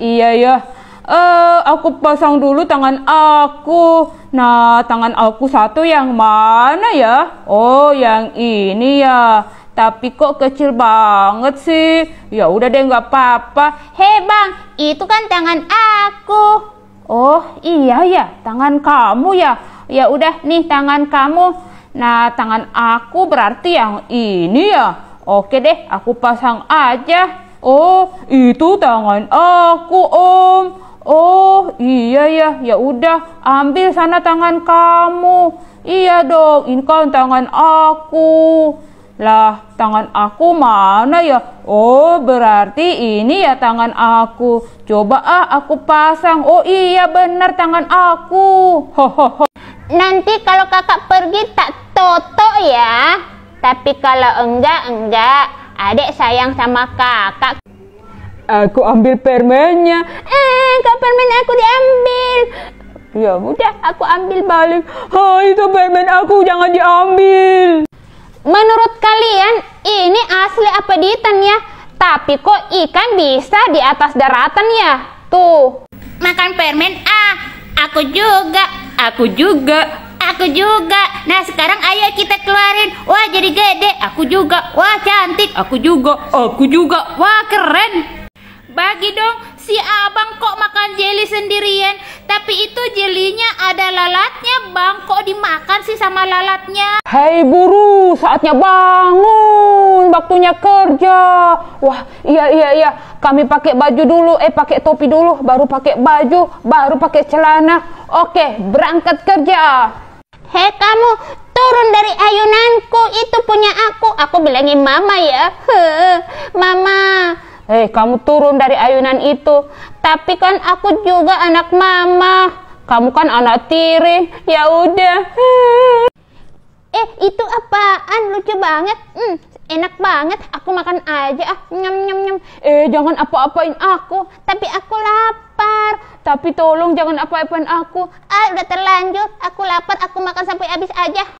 iya ya eh aku pasang dulu tangan aku nah tangan aku satu yang mana ya oh yang ini ya tapi kok kecil banget sih ya udah deh nggak apa-apa hei bang itu kan tangan aku oh iya ya tangan kamu ya ya udah nih tangan kamu nah tangan aku berarti yang ini ya oke deh aku pasang aja Oh, itu tangan aku, Om. Oh, iya ya. Ya udah, ambil sana tangan kamu. Iya dong, ini kan tangan aku. Lah, tangan aku mana ya? Oh, berarti ini ya tangan aku. Coba ah aku pasang. Oh iya benar tangan aku. Nanti kalau kakak pergi tak toto ya. Tapi kalau enggak, enggak. Adik sayang sama kakak. Aku ambil permennya. Eh, kak permen aku diambil. Ya udah, aku ambil balik. oh, itu permen aku jangan diambil. Menurut kalian, ini asli apa ditan ya? Tapi kok ikan bisa di atas daratan ya? Tuh. Makan permen ah, aku juga, aku juga, aku juga. Nah, sekarang ayo kita keluarin jadi gede, aku juga. Wah, cantik, aku juga. Aku juga. Wah, keren. Bagi dong, si abang kok makan jeli sendirian. Tapi itu jelinya ada lalatnya, bang. Kok dimakan sih sama lalatnya? Hei buru, saatnya bangun. Waktunya kerja. Wah, iya, iya, iya. Kami pakai baju dulu, eh pakai topi dulu. Baru pakai baju, baru pakai celana. Oke, berangkat kerja. Hei kamu, turun dari ayunanku itu punya aku aku bilangin mama ya Heh, mama hei eh, kamu turun dari ayunan itu tapi kan aku juga anak mama kamu kan anak tiri ya udah eh itu apaan lucu banget hmm, enak banget aku makan aja ah nyam nyam nyam eh jangan apa-apain aku tapi aku lapar tapi tolong jangan apa-apain aku ah udah terlanjur aku lapar aku makan sampai habis aja